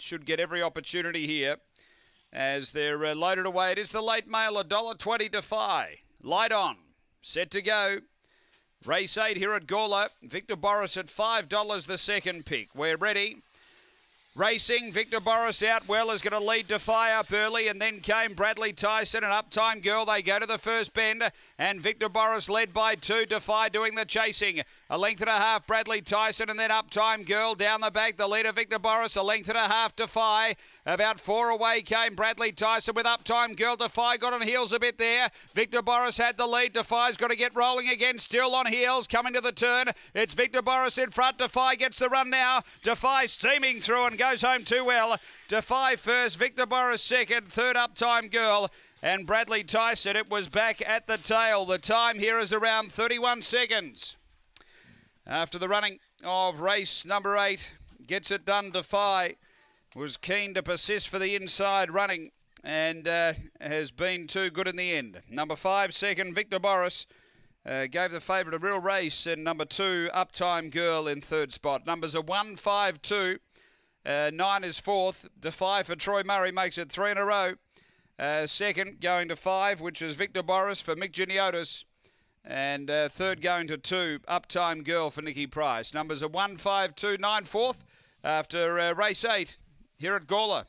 should get every opportunity here as they're uh, loaded away. It is the late mail, twenty Defy. Light on, set to go. Race 8 here at Gawler. Victor Boris at $5 the second pick. We're ready. Racing, Victor Boris out well is going to lead Defy up early, and then came Bradley Tyson and Uptime Girl. They go to the first bend, and Victor Boris led by two. Defy doing the chasing. A length and a half, Bradley Tyson, and then Uptime Girl down the back. The leader, Victor Boris, a length and a half, Defy. About four away came Bradley Tyson with Uptime Girl. Defy got on heels a bit there. Victor Boris had the lead. Defy's got to get rolling again, still on heels, coming to the turn. It's Victor Boris in front. Defy gets the run now. Defy steaming through and goes goes home too well. Defy first, Victor Boris second, third up time girl. And Bradley Tyson, it was back at the tail. The time here is around 31 seconds. After the running of race number eight, gets it done. Defy was keen to persist for the inside running and uh, has been too good in the end. Number five, second, Victor Boris. Uh, gave the favourite a real race, and number two, Uptime Girl in third spot. Numbers are one, five, two. Uh, nine is fourth. Defy for Troy Murray makes it three in a row. Uh, second going to five, which is Victor Boris for Mick Geniotis. And uh, third going to two, Uptime Girl for Nikki Price. Numbers are one, five, two, nine, fourth after uh, race eight here at Gawler.